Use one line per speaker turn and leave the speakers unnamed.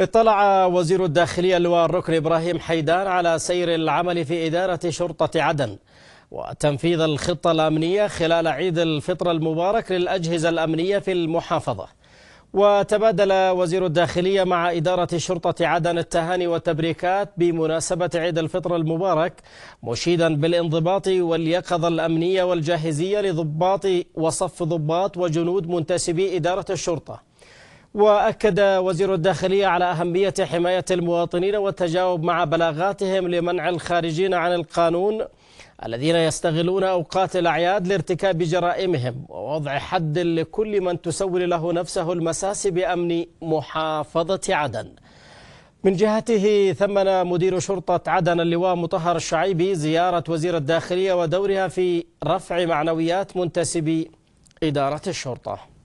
اطلع وزير الداخلية اللواء الركن إبراهيم حيدان على سير العمل في إدارة شرطة عدن وتنفيذ الخطة الأمنية خلال عيد الفطر المبارك للأجهزة الأمنية في المحافظة وتبادل وزير الداخلية مع إدارة شرطة عدن التهاني والتبريكات بمناسبة عيد الفطر المبارك مشيدا بالانضباط واليقظة الأمنية والجاهزية لضباط وصف ضباط وجنود منتسبي إدارة الشرطة وأكد وزير الداخلية على أهمية حماية المواطنين والتجاوب مع بلاغاتهم لمنع الخارجين عن القانون الذين يستغلون أوقات الأعياد لارتكاب جرائمهم ووضع حد لكل من تسول له نفسه المساس بأمن محافظة عدن من جهته ثمن مدير شرطة عدن اللواء مطهر الشعيبي زيارة وزير الداخلية ودورها في رفع معنويات منتسبي إدارة الشرطة